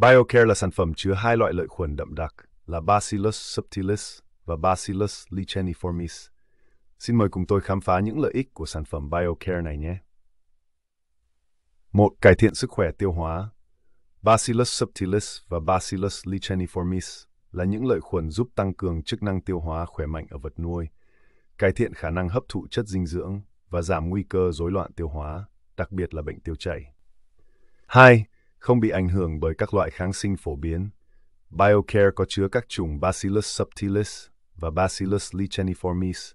BioCare là sản phẩm chứa hai loại lợi khuẩn đậm đặc là Bacillus subtilis và Bacillus licheniformis. Xin mời cùng tôi khám phá những lợi ích của sản phẩm BioCare này nhé. Một, cải thiện sức khỏe tiêu hóa. Bacillus subtilis và Bacillus licheniformis là những lợi khuẩn giúp tăng cường chức năng tiêu hóa khỏe mạnh ở vật nuôi, cải thiện khả năng hấp thụ chất dinh dưỡng và giảm nguy cơ rối loạn tiêu hóa, đặc biệt là bệnh tiêu chảy. 2 không bị ảnh hưởng bởi các loại kháng sinh phổ biến. BioCare có chứa các chủng Bacillus subtilis và Bacillus licheniformis,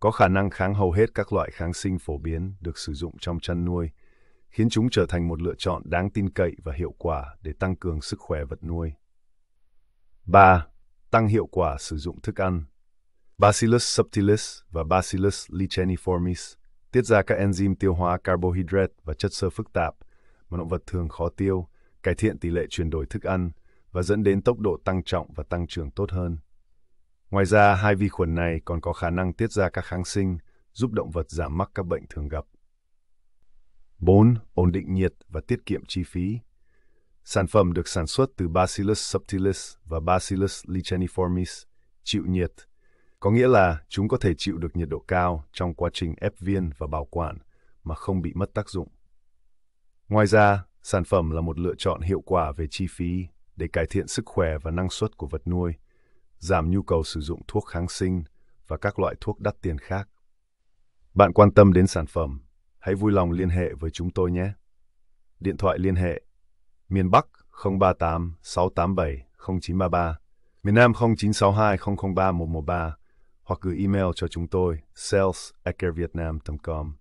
có khả năng kháng hầu hết các loại kháng sinh phổ biến được sử dụng trong chăn nuôi, khiến chúng trở thành một lựa chọn đáng tin cậy và hiệu quả để tăng cường sức khỏe vật nuôi. 3. Tăng hiệu quả sử dụng thức ăn. Bacillus subtilis và Bacillus licheniformis tiết ra các enzyme tiêu hóa carbohydrate và chất xơ phức tạp – mà động vật thường khó tiêu, cải thiện tỷ lệ chuyển đổi thức ăn và dẫn đến tốc độ tăng trọng và tăng trưởng tốt hơn. Ngoài ra, hai vi khuẩn này còn có khả năng tiết ra các kháng sinh, giúp động vật giảm mắc các bệnh thường gặp. 4. Ổn định nhiệt và tiết kiệm chi phí. Sản phẩm được sản xuất từ Bacillus subtilis và Bacillus licheniformis, chịu nhiệt, có nghĩa là chúng có thể chịu được nhiệt độ cao trong quá trình ép viên và bảo quản mà không bị mất tác dụng. Ngoài ra, sản phẩm là một lựa chọn hiệu quả về chi phí để cải thiện sức khỏe và năng suất của vật nuôi, giảm nhu cầu sử dụng thuốc kháng sinh và các loại thuốc đắt tiền khác. Bạn quan tâm đến sản phẩm, hãy vui lòng liên hệ với chúng tôi nhé. Điện thoại liên hệ Miền Bắc 038 687 0933, miền Nam 0962 003 113 hoặc gửi email cho chúng tôi sales@vietnam.com.